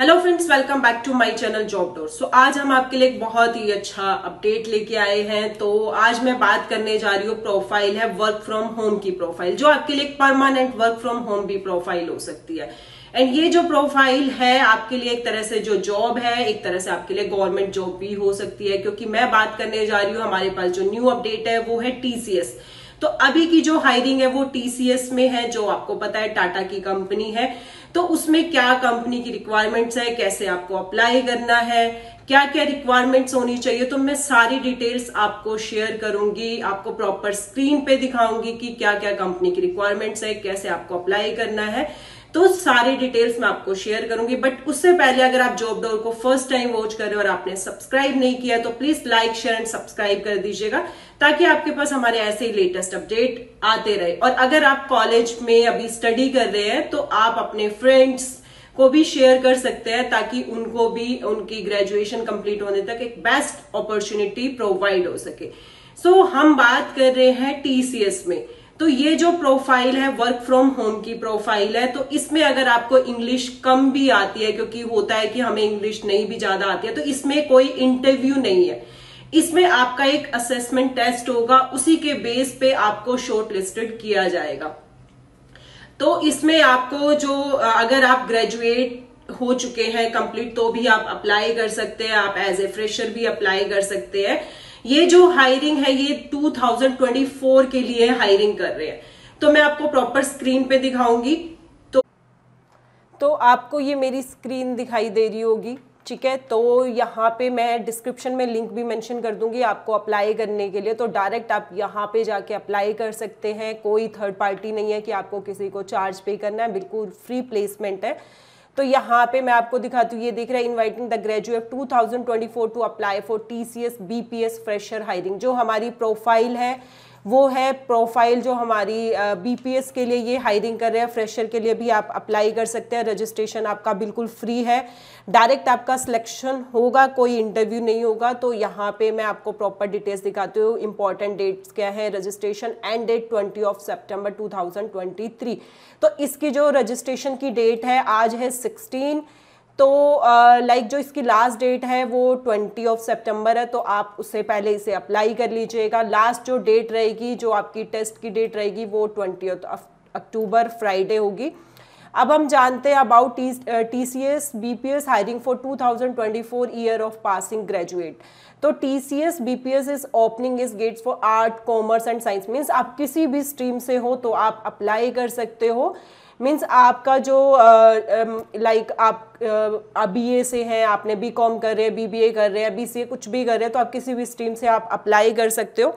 hello friends welcome back to my channel job door so आज हम आपके लिए एक बहुत ही अच्छा अपडेट लेके आए हैं तो आज मैं बात करने जा रही हूँ प्रोफाइल है वर्क फ्रॉम होम की प्रोफाइल जो आपके लिए एक परमानेंट वर्क फ्रॉम होम भी प्रोफाइल हो सकती है एंड ये जो प्रोफाइल है आपके लिए एक तरह से जो जॉब है एक तरह से आपके लिए गवर्नमेंट जॉब भी हो सकती है क्योंकि मैं बात करने जा रही हूँ हमारे पास जो न्यू अपडेट है वो है टीसीएस तो अभी की जो हायरिंग है वो टीसीएस में है जो आपको पता है टाटा की कंपनी है तो उसमें क्या कंपनी की रिक्वायरमेंट्स है कैसे आपको अप्लाई करना है क्या क्या रिक्वायरमेंट्स होनी चाहिए तो मैं सारी डिटेल्स आपको शेयर करूंगी आपको प्रॉपर स्क्रीन पे दिखाऊंगी कि क्या क्या कंपनी की रिक्वायरमेंट्स है कैसे आपको अप्लाई करना है तो सारी डिटेल्स मैं आपको शेयर करूंगी बट उससे पहले अगर आप जॉब डोर को फर्स्ट टाइम वॉच कर रहे हो और आपने सब्सक्राइब नहीं किया तो please like share and subscribe कर दीजिएगा ताकि आपके पास हमारे ऐसे ही लेटेस्ट अपडेट आते रहे और अगर आप कॉलेज में अभी स्टडी कर रहे हैं तो आप अपने फ्रेंड्स को भी शेयर कर सकते हैं ताकि उनको भी उनकी ग्रेजुएशन कंप्लीट होने तक एक बेस्ट अपॉर्चुनिटी प्रोवाइड हो सके सो so, हम बात कर रहे हैं टीसीएस में तो ये जो प्रोफाइल है वर्क फ्रॉम होम की प्रोफाइल है तो इसमें अगर आपको इंग्लिश कम भी आती है क्योंकि होता है कि हमें इंग्लिश नहीं भी ज्यादा आती है तो इसमें कोई इंटरव्यू नहीं है इसमें आपका एक असेसमेंट टेस्ट होगा उसी के बेस पे आपको शॉर्ट लिस्टेड किया जाएगा तो इसमें आपको जो अगर आप ग्रेजुएट हो चुके हैं कंप्लीट तो भी आप अप्लाई कर सकते हैं आप एज ए फ्रेशर भी अप्लाई कर सकते हैं ये जो हायरिंग है ये 2024 के लिए हायरिंग कर रहे हैं तो मैं आपको प्रॉपर स्क्रीन पे दिखाऊंगी तो तो आपको ये मेरी स्क्रीन दिखाई दे रही होगी ठीक है तो यहाँ पे मैं डिस्क्रिप्शन में लिंक भी मेंशन कर दूंगी आपको अप्लाई करने के लिए तो डायरेक्ट आप यहाँ पे जाके अप्लाई कर सकते हैं कोई थर्ड पार्टी नहीं है कि आपको किसी को चार्ज पे करना है बिल्कुल फ्री प्लेसमेंट है तो यहाँ पे मैं आपको दिखाती हूँ ये देख रहा है inviting the graduate 2024 to apply for TCS BPS fresher hiring जो हमारी प्रोफाइल है वो है प्रोफाइल जो हमारी बीपीएस के लिए ये हायरिंग कर रहे हैं फ्रेशर के लिए भी आप अप्लाई कर सकते हैं रजिस्ट्रेशन आपका बिल्कुल फ्री है डायरेक्ट आपका सिलेक्शन होगा कोई इंटरव्यू नहीं होगा तो यहाँ पे मैं आपको प्रॉपर डिटेल्स दिखाती हूँ इंपॉर्टेंट डेट्स क्या है registration end date twenty of September two तो इसकी जो रजिस्ट्रेशन की डेट है आज है सिक्सटीन तो लाइक जो इसकी लास्ट डेट है वो ट्वेंटी ऑफ सेप्टेम्बर है तो आप उससे पहले इसे अप्लाई कर लीजिएगा लास्ट जो डेट रहेगी जो आपकी टेस्ट की डेट रहेगी वो ट्वेंटी अक्टूबर फ्राइडे होगी अब हम जानते हैं about T C S B P S hiring for two thousand twenty four year of passing graduate तो T C S B P S is opening is gates for arts commerce and science means आप किसी भी stream से हो तो आप apply कर सकते हो मीन्स आपका जो लाइक आप आप बी से हैं आपने बी कॉम कर रहे हैं बी बी ए कर रहे हैं बी सी ए कुछ भी कर रहे हैं तो आप किसी भी स्ट्रीम से आप अप्लाई कर सकते हो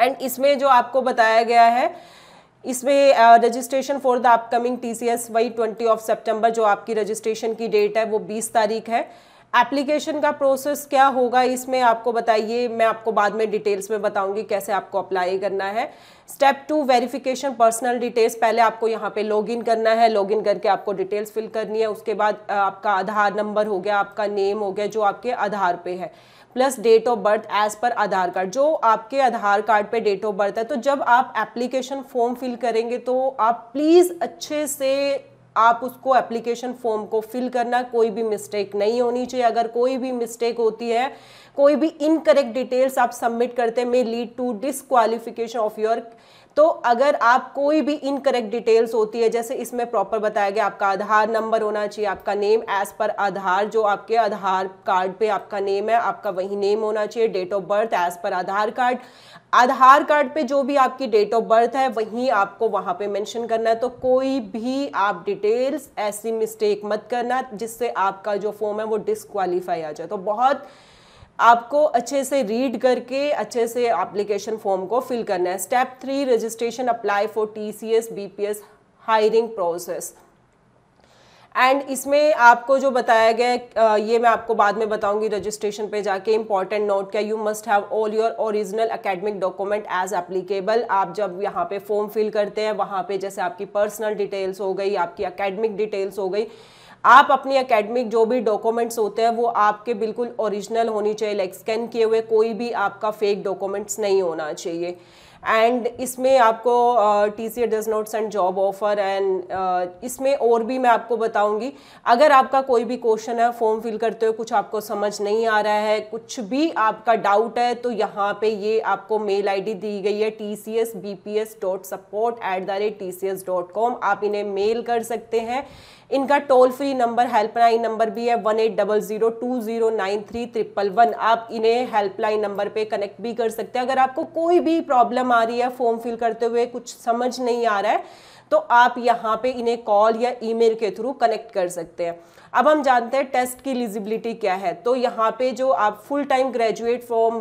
एंड इसमें जो आपको बताया गया है इसमें registration for the upcoming T C S वही ट्वेंटी ऑफ सेप्टेम्बर जो आपकी रजिस्ट्रेशन की डेट है वो बीस तारीख है एप्लीकेशन का प्रोसेस क्या होगा इसमें आपको बताइए मैं आपको बाद में डिटेल्स में बताऊंगी कैसे आपको अप्लाई करना है step two verification personal details पहले आपको यहाँ पे लॉगिन करना है लॉगिन करके आपको डिटेल्स फिल करनी है उसके बाद आपका आधार नंबर हो गया आपका नेम हो गया जो आपके आधार पे है plus date of birth age पर आधार कार्ड जो आपके आधार कार्ड पे डेट ऑफ बर्थ है तो जब आप एप्लीकेशन फॉर्म फिल करेंगे तो आप प्लीज़ अच्छे से आप उसको एप्लीकेशन फॉर्म को फिल करना कोई भी मिस्टेक नहीं होनी चाहिए अगर कोई भी मिस्टेक होती है कोई भी इनकरेक्ट डिटेल्स आप सबमिट करते में lead to disqualification of your तो अगर आप कोई भी इनकरेक्ट डिटेल्स होती है जैसे इसमें प्रॉपर बताया गया आपका आधार नंबर होना चाहिए आपका नेम एज पर आधार जो आपके आधार कार्ड पे आपका नेम है आपका वही नेम होना चाहिए डेट ऑफ बर्थ एज पर आधार कार्ड आधार कार्ड पे जो भी आपकी डेट ऑफ बर्थ है वहीं आपको वहां पे मेंशन करना है तो कोई भी आप डिटेल्स ऐसी मिस्टेक मत करना जिससे आपका जो फॉर्म है वो डिसक्वालीफाई आ जाए तो बहुत आपको अच्छे से रीड करके अच्छे से एप्लीकेशन फॉर्म को फिल करना है step three registration apply for T C S B P S hiring process and इसमें आपको जो बताया गया ये मैं आपको बाद में बताऊंगी रजिस्ट्रेशन पे जाके इंपॉर्टेंट नोट क्या you must have all your original academic document as applicable आप जब यहाँ पे फॉर्म फिल करते हैं वहाँ पे जैसे आपकी पर्सनल डिटेल्स हो गई आपकी एकेडमिक डिटेल्स हो गई आप अपनी एकेडमिक जो भी डॉक्यूमेंट्स होते हैं वो आपके बिल्कुल ओरिजिनल होनी चाहिए लाइक स्कैन किए हुए कोई भी आपका फेक डॉक्यूमेंट्स नहीं होना चाहिए एंड इसमें आपको T C does not send job offer and इसमें और भी मैं आपको बताऊंगी अगर आपका कोई भी क्वेश्चन है फॉर्म फिल करते हुए कुछ आपको समझ नहीं आ रहा है कुछ भी आपका डाउट है तो यहाँ पे ये आपको मेल आईडी दी गई है T C S B P S dot support at the rate T C S dot com आप इन्हें मेल कर सकते हैं इनका toll free number helpline number भी है one eight double zero two zero nine three triple one आप इन्हें हेल्पलाइन नंबर पे कनेक्ट भी कर सकते हैं अगर आपको कोई भी प्रॉब्लम आ रही है फॉर्म फिल करते हुए कुछ समझ नहीं आ रहा है तो आप यहाँ पे इन्हें कॉल या ईमेल के थ्रू कनेक्ट कर सकते हैं अब हम जानते हैं टेस्ट की एलिजिबिलिटी क्या है तो यहाँ पे जो आप full time graduate from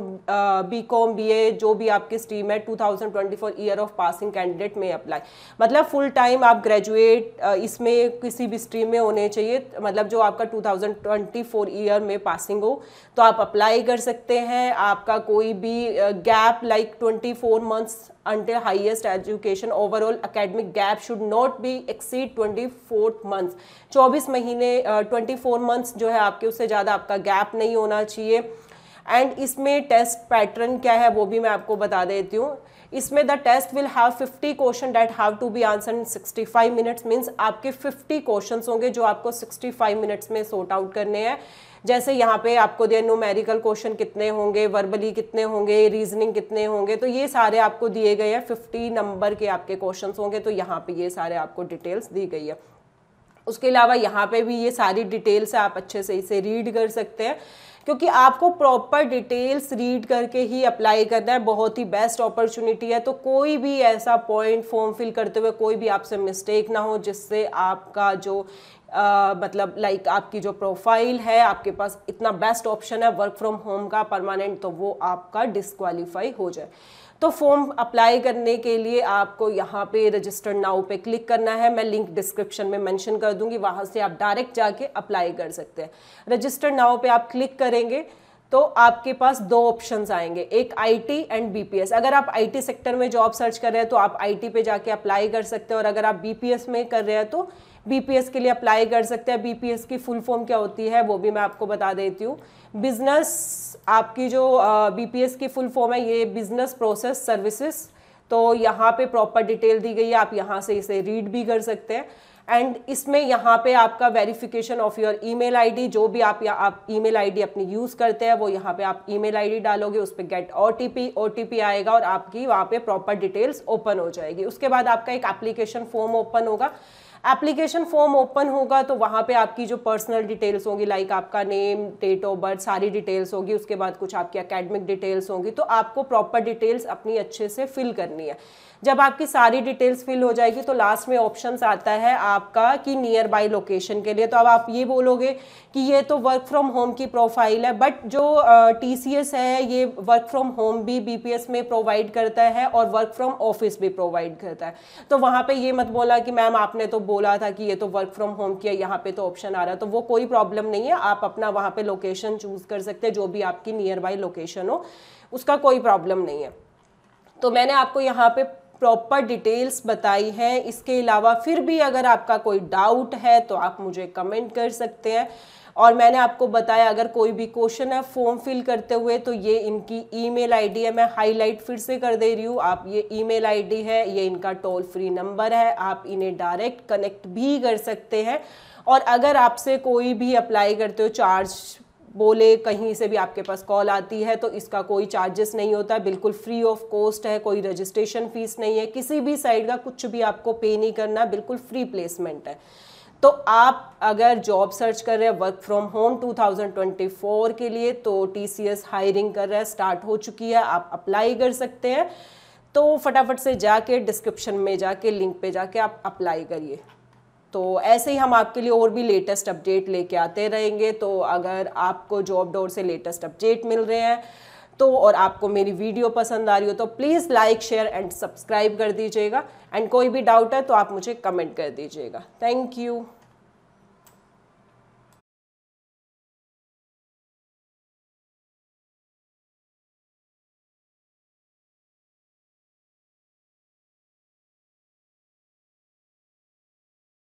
B com B A जो भी आपकी स्ट्रीम है 2024 ईयर ऑफ पासिंग कैंडिडेट में अप्लाई मतलब फुल टाइम आप ग्रेजुएट इसमें किसी भी स्ट्रीम में होने चाहिए मतलब जो आपका 2024 ईयर में पासिंग हो तो आप अप्लाई कर सकते हैं आपका कोई भी gap like twenty four months until highest education overall academic gap should not be exceed twenty four month चौबीस महीने ट्वेंटी फोर मंथ जो है आपके उससे ज़्यादा आपका गैप नहीं होना चाहिए एंड इसमें टेस्ट पैटर्न क्या है वो भी मैं आपको बता देती हूँ इसमें the test will have 50 question that have to be answer in 65 minutes means आपके 50 क्वेश्चंस होंगे जो आपको 65 मिनट्स में सॉर्ट आउट करने हैं जैसे यहाँ पे आपको दिए नोमेरिकल क्वेश्चन कितने होंगे वर्बली कितने होंगे रीजनिंग कितने होंगे तो ये सारे आपको दिए गए हैं फिफ्टी नंबर के आपके क्वेश्चन होंगे तो यहाँ पे ये सारे आपको डिटेल्स दी गई है उसके अलावा यहाँ पे भी ये सारी डिटेल्स आप अच्छे से इसे रीड कर सकते हैं क्योंकि आपको प्रॉपर डिटेल्स रीड करके ही अप्लाई करना है बहुत ही बेस्ट अपॉर्चुनिटी है तो कोई भी ऐसा पॉइंट फॉर्म फिल करते हुए कोई भी आपसे मिस्टेक ना हो जिससे आपका जो आ, मतलब लाइक आपकी जो प्रोफाइल है आपके पास इतना बेस्ट ऑप्शन है वर्क फ्रॉम होम का परमानेंट तो वो आपका डिसक्वालीफाई हो जाए तो फॉर्म अप्लाई करने के लिए आपको यहाँ पे रजिस्टर नाउ पे क्लिक करना है मैं लिंक डिस्क्रिप्शन में मेंशन कर दूंगी वहाँ से आप डायरेक्ट जाके अप्लाई कर सकते हैं रजिस्टर नाउ पे आप क्लिक करेंगे तो आपके पास दो ऑप्शंस आएंगे एक आईटी एंड बीपीएस अगर आप आईटी सेक्टर में जॉब सर्च कर रहे हैं तो आप आईटी पे जाके अप्लाई कर सकते हैं और अगर आप बीपीएस में कर रहे हैं तो बीपीएस के लिए अप्लाई कर सकते हैं बीपीएस की फुल फॉर्म क्या होती है वो भी मैं आपको बता देती हूँ बिजनेस आपकी जो बीपीएस की फुल फॉर्म है ये बिजनेस प्रोसेस सर्विसेज तो यहाँ पे प्रॉपर डिटेल दी गई है आप यहाँ से इसे रीड भी कर सकते हैं एंड इसमें यहाँ पे आपका verification of your email ID जो भी आप या आप ईमेल आईडी अपनी यूज़ करते हैं वो यहाँ पे आप ईमेल आईडी डालोगे उस पर गेट टी पी आएगा और आपकी वहाँ पे प्रॉपर डिटेल्स ओपन हो जाएगी उसके बाद आपका एक एप्लीकेशन फॉर्म ओपन होगा एप्लीकेशन फॉर्म ओपन होगा तो वहाँ पे आपकी जो पर्सनल डिटेल्स होंगी लाइक आपका नेम डेट ऑफ बर्थ सारी डिटेल्स होगी उसके बाद कुछ आपकी अकेडमिक डिटेल्स होंगी तो आपको प्रॉपर डिटेल्स अपनी अच्छे से फिल करनी है जब आपकी सारी डिटेल्स फिल हो जाएगी तो लास्ट में ऑप्शन आता है आपका कि नियर बाई लोकेशन के लिए तो अब आप ये बोलोगे कि ये तो वर्क फ्रॉम होम की प्रोफाइल है बट जो टी सी एस है ये वर्क फ्रॉम होम भी बी पी एस में प्रोवाइड करता है और वर्क फ्रॉम ऑफिस भी प्रोवाइड करता है तो वहाँ पे ये मत बोला कि मैम आपने तो बोला था कि ये तो वर्क फ्रॉम होम किया यहाँ पे तो ऑप्शन आ रहा है तो वो कोई प्रॉब्लम नहीं है आप अपना वहाँ पे लोकेशन चूज़ कर सकते हैं जो भी आपकी नियर बाई लोकेशन हो उसका कोई प्रॉब्लम नहीं है तो मैंने आपको यहाँ पे प्रॉपर डिटेल्स बताई हैं इसके अलावा फिर भी अगर आपका कोई डाउट है तो आप मुझे कमेंट कर सकते हैं और मैंने आपको बताया अगर कोई भी क्वेश्चन है फॉर्म फिल करते हुए तो ये इनकी ईमेल आईडी है मैं हाईलाइट फिर से कर दे रही हूँ आप ये ईमेल आईडी है ये इनका टोल फ्री नंबर है आप इन्हें डायरेक्ट कनेक्ट भी कर सकते हैं और अगर आपसे कोई भी अप्लाई करते हो चार्ज बोले कहीं से भी आपके पास कॉल आती है तो इसका कोई चार्जेस नहीं होता है बिल्कुल फ्री ऑफ कॉस्ट है कोई रजिस्ट्रेशन फीस नहीं है किसी भी साइड का कुछ भी आपको पे नहीं करना बिल्कुल फ्री प्लेसमेंट है तो आप अगर जॉब सर्च कर रहे हैं वर्क फ्रॉम होम 2024 के लिए तो टी हायरिंग कर रहा है स्टार्ट हो चुकी है आप अप्लाई कर सकते हैं तो फटाफट से जाके डिस्क्रिप्शन में जाके लिंक पे जाके आप अप्लाई करिए तो ऐसे ही हम आपके लिए और भी लेटेस्ट अपडेट लेके आते रहेंगे तो अगर आपको जॉब डोर से लेटेस्ट अपडेट मिल रहे हैं तो और आपको मेरी वीडियो पसंद आ रही हो तो please like share and subscribe कर दीजिएगा एंड कोई भी डाउट है तो आप मुझे कमेंट कर दीजिएगा थैंक यू